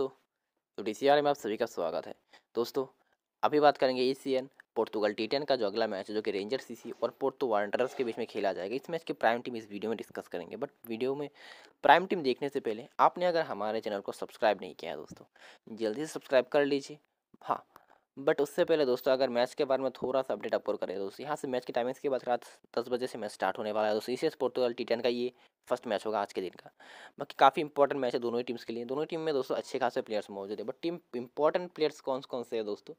दोस्तों तो डी में आप सभी का स्वागत है दोस्तों अभी बात करेंगे A C N Portugal T ten का जो अगला मैच है जो कि रेंजर सी सी और पोर्तो वारंटर्स के बीच में खेला जाएगा इस मैच की प्राइम टीम इस वीडियो में डिस्कस करेंगे बट वीडियो में प्राइम टीम देखने से पहले आपने अगर हमारे चैनल को सब्सक्राइब नहीं किया है दोस्तों जल्दी से सब्सक्राइब कर लीजिए हाँ बट उससे पहले दोस्तों अगर मैच के बारे में थोड़ा सा अपडेट अपोर करें दोस्तों यहाँ से मैच की टाइमिंग्स की बात रात दस बजे से मैच स्टार्ट होने वाला है दोस्तों इसी पोर्तुगल टी टेन का ये फर्स्ट मैच होगा आज के दिन का बाकी काफ़ी इंपॉर्टेंट मैच है दोनों ही टीम्स के लिए दोनों ही टीम में दोस्तों अच्छे खासे प्लेयर्स मौजूद है बट टीम इंपॉर्टेंट प्लेयर्स कौन कौन से है दोस्तों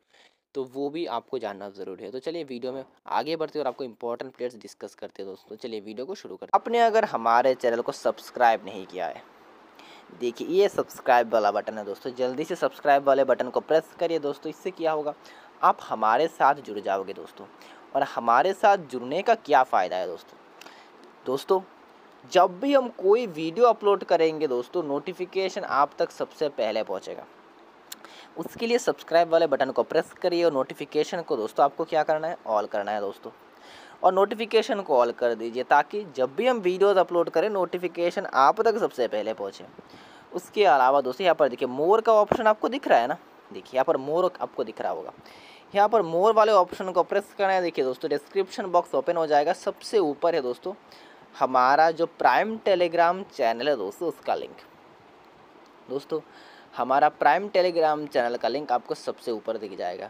तो वो भी आपको जानना जरूरी है तो चलिए वीडियो में आगे बढ़ते और आपको इंपॉर्टेंट प्लेयर्स डिस्कस करते हैं दोस्तों चलिए वीडियो को शुरू करते आपने अगर हमारे चैनल को सब्सक्राइब नहीं किया है देखिए ये सब्सक्राइब वाला बटन है दोस्तों जल्दी से सब्सक्राइब वाले बटन को प्रेस करिए दोस्तों इससे क्या होगा आप हमारे साथ जुड़ जाओगे दोस्तों और हमारे साथ जुड़ने का क्या फ़ायदा है दोस्तों दोस्तों जब भी हम कोई वीडियो अपलोड करेंगे दोस्तों नोटिफिकेशन आप तक सबसे पहले पहुँचेगा उसके लिए सब्सक्राइब वाले बटन को प्रेस करिए और नोटिफिकेशन को दोस्तों आपको क्या करना है ऑल करना है दोस्तों और नोटिफिकेशन को ऑल कर दीजिए ताकि जब भी हम वीडियोज़ अपलोड करें नोटिफिकेशन आप तक सबसे पहले पहुँचे उसके अलावा दोस्तों यहाँ पर देखिए मोर का ऑप्शन आपको दिख रहा है ना देखिए यहाँ पर मोर आपको दिख रहा होगा यहाँ पर मोर वाले ऑप्शन को प्रेस करना है देखिए दोस्तों डिस्क्रिप्शन बॉक्स ओपन हो जाएगा सबसे ऊपर है दोस्तों हमारा जो प्राइम टेलीग्राम चैनल है दोस्तों उसका लिंक दोस्तों हमारा प्राइम टेलीग्राम चैनल का लिंक आपको सबसे ऊपर दिख जाएगा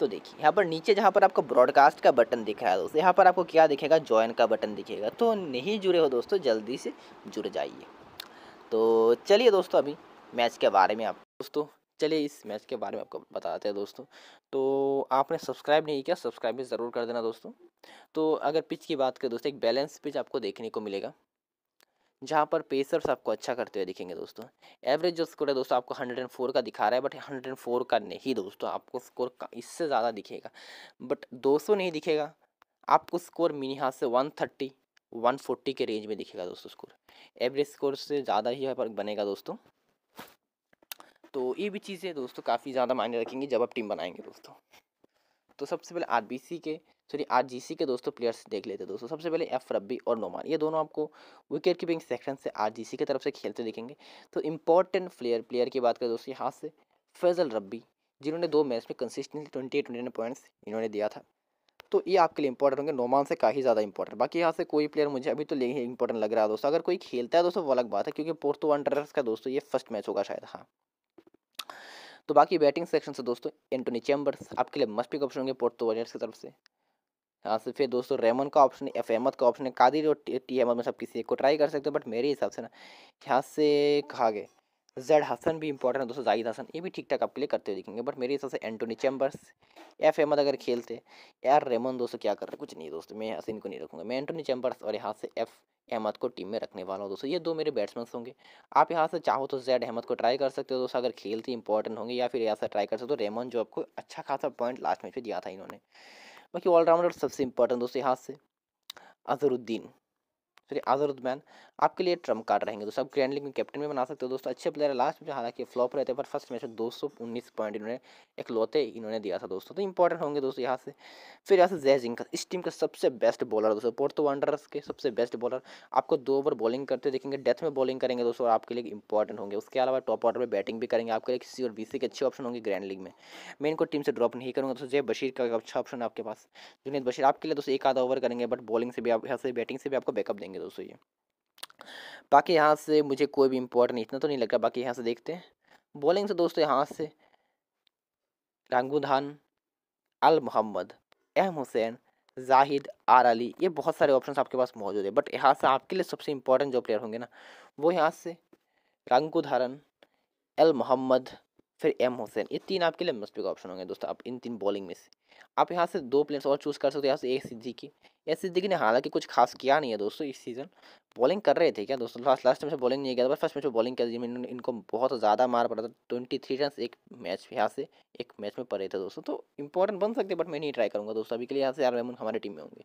तो देखिए यहाँ पर नीचे जहाँ पर आपको ब्रॉडकास्ट का बटन दिख रहा है दोस्तों यहाँ पर आपको क्या दिखेगा ज्वाइन का बटन दिखेगा तो नहीं जुड़े हो दोस्तों जल्दी से जुड़ जाइए तो चलिए दोस्तों अभी मैच के बारे में आप दोस्तों चलिए इस मैच के बारे में आपको बताते हैं दोस्तों तो आपने सब्सक्राइब नहीं किया सब्सक्राइब भी ज़रूर कर देना दोस्तों तो अगर पिच की बात करें दोस्तों एक बैलेंस पिच आपको देखने को मिलेगा जहाँ पर पेसर्स आपको अच्छा करते हुए दिखेंगे दोस्तों एवरेज जो स्कोर है दोस्तों आपको 104 का दिखा रहा है बट 104 का नहीं दोस्तों आपको स्कोर इससे ज़्यादा दिखेगा बट 200 नहीं दिखेगा आपको स्कोर मिनी हाथ से 130 140 के रेंज में दिखेगा दोस्तों स्कोर एवरेज स्कोर से ज़्यादा ही पर बनेगा दोस्तों तो ये भी चीज़ें दोस्तों काफ़ी ज़्यादा मायने रखेंगी जब आप टीम बनाएंगे दोस्तों तो सबसे पहले आर के सॉरी आर के दोस्तों प्लेयर्स देख लेते हैं दोस्तों सबसे पहले एफ रब्बी और नोमान ये दोनों आपको विकेट कीपिंग सेक्शन से आर की तरफ से खेलते दिखेंगे तो इंपॉर्टेंट प्लेयर प्लेयर की बात करें दोस्तों यहाँ से फैजल रब्बी जिन्होंने दो मैच में consistently twenty twenty nine points इन्होंने दिया था तो ये आपके लिए इंपॉर्टेंट होंगे नोमान से काफ़ी ज़्यादा इंपॉर्टेंट बाकी यहाँ से कोई प्लेयर मुझे अभी तो ले इंपॉर्टेंट लग रहा है दोस्तों अगर कोई खेलता है दोस्तों वो अलग बात है क्योंकि पोर्तो वनडर्स का दोस्तों ये फर्स्ट मैच होगा शायद हाँ तो बाकी बैटिंग सेक्शन से दोस्तों एंटोनी चैम्बर्स आपके लिए मस्ट पिक ऑप्शन होंगे पोर्टो वॉरियर्स की तरफ से यहाँ से फिर दोस्तों रेमन का ऑप्शन एफ अहमद का ऑप्शन है कादिर और टी अहमद में सब किसी एक को ट्राई कर सकते हो बट मेरे हिसाब से ना यहाँ से कहा गया जेड हसन भी इंपॉर्टेंट है दोस्तों जाहिद हसन ये भी ठीक ठाक आपके लिए करते हुए दिखेंगे बट मेरे हिसाब से एंटोनी चैम्बर्स एफ अहमद अगर खेलते यार रेमन दोस्तों क्या कर रहे कुछ नहीं दोस्तों मैं हसन को नहीं रखूँगा मैं एंटोनी चैम्बर्स और यहाँ से एफ अहमद को टीम में रखने वाला हूँ दोस्तों ये दो मेरे बैट्समैन होंगे आप यहाँ से चाहो तो जैड अहमद को ट्राई कर सकते हो दोस्तों अगर खेलते इंपॉर्टेंट होंगे या फिर यहाँ से ट्राई कर सकते हो तो रेमन जो आपको अच्छा खासा पॉइंट लास्ट मैच में दिया था इन्होंने बाकी ऑलराउंडर सबसे इंपॉर्टेंट दोस्तों यहाँ से अजहरुद्दीन फिर आजरुद्दमैन आपके लिए ट्रम्प कार्ड रहेंगे दोस्तों आप ग्रैंड लीग में कैप्टन भी बना सकते हो दोस्तों अच्छे प्लेयर है लास्ट में हालांकि फ्लॉप रहते हैं पर फर्स्ट मैच में दो सौ उन्नीस पॉइंट इन्होंने एक लौते इन्होंने दिया था दोस्तों तो इंपॉर्टेंट होंगे दोस्तों यहाँ से फिर यहाँ से जयजिंग इस टीम का सबसे बेस्ट बॉलर दोस्तों पोर्टो वंडर्स के सबसे बेस्ट बॉलर आपको दो ओवर बॉलिंग करते देखेंगे डेथ में बॉलिंग करेंगे दोस्तों आपके लिए इंपॉर्टेंट होंगे उसके अलावा टॉप ऑर्डर में बैटिंग भी करेंगे आपके लिए किसी और बीसी के अच्छे ऑप्शन होंगे ग्रैंड लीग में मैं इनको टीम से ड्रॉप नहीं करूँगा दोस्तों जय बशीर का अच्छा ऑप्शन है आपके पास जुनेद बशीर आपके लिए दोस्तों एक आधा ओवर करेंगे बट बॉलिंग से भी आप यहाँ से बैटिंग से भी आपको बैकअप देंगे देंगे दोस्तों ये बाकी यहाँ से मुझे कोई भी इम्पोर्टेंट इतना तो नहीं लग रहा बाकी यहाँ से देखते हैं बॉलिंग से दोस्तों यहाँ से रंगूधान अल मोहम्मद एम हुसैन जाहिद आर अली ये बहुत सारे ऑप्शन आपके पास मौजूद है बट यहाँ से आपके लिए सबसे इम्पोर्टेंट जो प्लेयर होंगे ना वो यहाँ से रंगूधारन एल मोहम्मद फिर एम हुसैन ये तीन आपके लिए मस्ट पिक ऑप्शन होंगे दोस्तों आप इन तीन बॉलिंग में से आप यहाँ से दो प्लेयर्स और चूज़ कर सकते हो यहाँ से एक सिद्दीकी ए सिद्दीकी ने हालांकि कुछ खास किया नहीं है दोस्तों इस सीज़न बॉलिंग कर रहे थे क्या दोस्तों लास्ट लास्ट मैच में बॉलिंग नहीं किया था फर्स्ट मैच में बॉलिंग कर दी इनको बहुत ज़्यादा मार पड़ा था ट्वेंटी थ्री रन एक मैच यहाँ से एक मैच में पड़े थे दोस्तों तो इंपॉर्टेंट बन सकते बट मैं नहीं ट्राई करूँगा दोस्तों अभी के लिए यहाँ से यार मेमून हमारी टीम में होंगे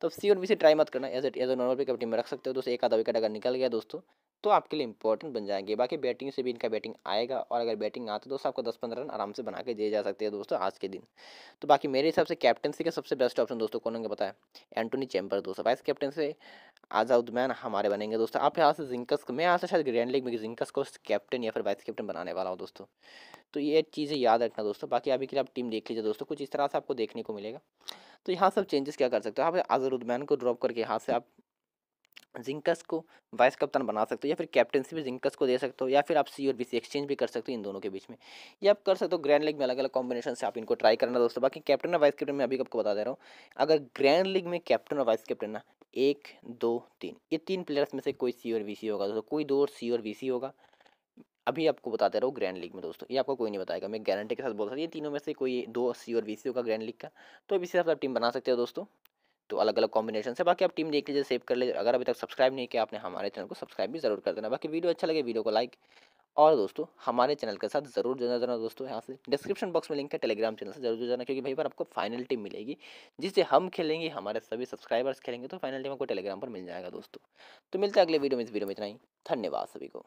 तो सी और बी से ट्राई मत करना as as a normal pickup team में रख सकते हो दोस्तों एक आधा विकेट अगर निकल गया दोस्तों तो आपके लिए इंपॉर्टेंट बन जाएंगे बाकी बैटिंग से भी इनका बैटिंग आएगा और अगर बैटिंग आता है दोस्तों आपको दस पंद्रह रन आराम से बना के दिए जा सकते हैं दोस्तों आज के दिन तो बाकी मेरे हिसाब से कैप्टनसी का सबसे बेस्ट ऑप्शन दोस्तों कौन होंगे बताया एंटोनी चैम्बर दोस्तों वाइस कैप्टन से आजाउदमैन हमारे बनेंगे दोस्तों आप यहाँ से जिंकस मैं यहाँ से शायद ग्रैंड लीग में जिंकस को कैप्टन या फिर वाइस कैप्टन बनाने वाला हूँ दोस्तों तो ये चीज़ें याद रखना दोस्तों बाकी अभी के लिए आप टीम देख लीजिए दोस्तों कुछ इस तरह से आपको देखने को मिलेगा तो यहाँ सब चेंजेस क्या कर सकते हो आप आजरुद्मैन को ड्रॉप करके यहाँ से आप जिंकस को वाइस कप्तान बना सकते हो या फिर कैप्टनसी भी जिंकस को दे सकते हो या फिर आप सी और बी सी एक्सचेंज भी कर सकते हो इन दोनों के बीच में ये आप कर सकते हो ग्रैंड लीग में अलग अलग कॉम्बिनेशन से आप इनको ट्राई करना दोस्तों बाकी कैप्टन और वाइस कैप्टन में अभी आपको बता दे रहा हूँ अगर ग्रैंड लीग में कैप्टन और वाइस कैप्टन ना एक दो तीन ये तीन प्लेयर्स में से कोई सी और बी सी होगा दोस्तों कोई दो और सी और बी सी होगा अभी आपको बता दे रहा हूँ ग्रैंड लीग में दोस्तों ये आपको कोई नहीं बताएगा मैं गारंटी के साथ बोल सकता ये तीनों में से कोई दो सी और बी सी होगा ग्रैंड लीग का तो अभी इसी हिसाब से आप टीम बना सकते हो दोस्तों तो अलग अलग कॉम्बिनेशन से बाकी आप टीम देख लीजिए सेव कर लीजिए अगर अभी तक सब्सक्राइब नहीं किया आपने हमारे चैनल को सब्सक्राइब भी जरूर कर देना बाकी वीडियो अच्छा लगे वीडियो को लाइक और दोस्तों हमारे चैनल के साथ जरूर जुड़ना जाना दोस्तों यहाँ से डिस्क्रिप्शन बॉक्स में लिंक है टेलीग्राम चैनल से जरूर जुड़ जाना क्योंकि भाई पर आपको फाइनल टीम मिलेगी जिससे हम खेलेंगे हमारे सभी सब्सक्राइबर्स खेलेंगे तो फाइनल टीम आपको टेलीग्राम पर मिल जाएगा दोस्तों तो मिलते हैं अगले वीडियो में इस वीडियो में इतना ही धन्यवाद सभी को